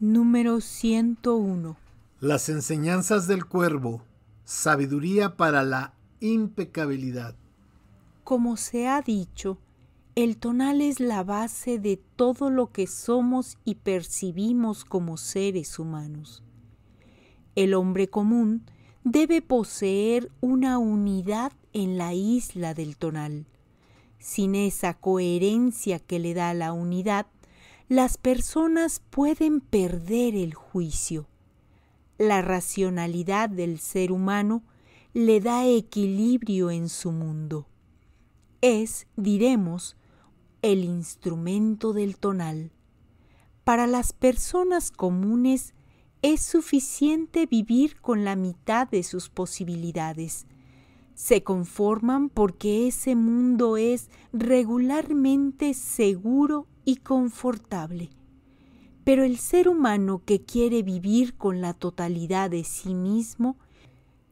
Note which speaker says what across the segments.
Speaker 1: Número 101. Las enseñanzas del cuervo. Sabiduría para la
Speaker 2: impecabilidad. Como se ha dicho, el tonal es la base de todo lo que somos y percibimos como seres humanos. El hombre común debe poseer una unidad en la isla del tonal. Sin esa coherencia que le da la unidad, las personas pueden perder el juicio. La racionalidad del ser humano le da equilibrio en su mundo. Es, diremos, el instrumento del tonal. Para las personas comunes es suficiente vivir con la mitad de sus posibilidades, se conforman porque ese mundo es regularmente seguro y confortable. Pero el ser humano que quiere vivir con la totalidad de sí mismo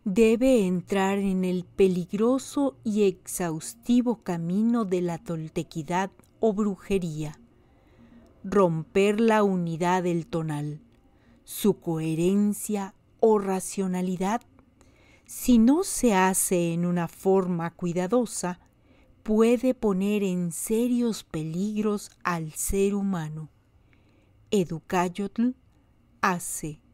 Speaker 2: debe entrar en el peligroso y exhaustivo camino de la toltequidad o brujería, romper la unidad del tonal, su coherencia o racionalidad si no se hace en una forma cuidadosa, puede poner en serios peligros al ser humano. Educayotl hace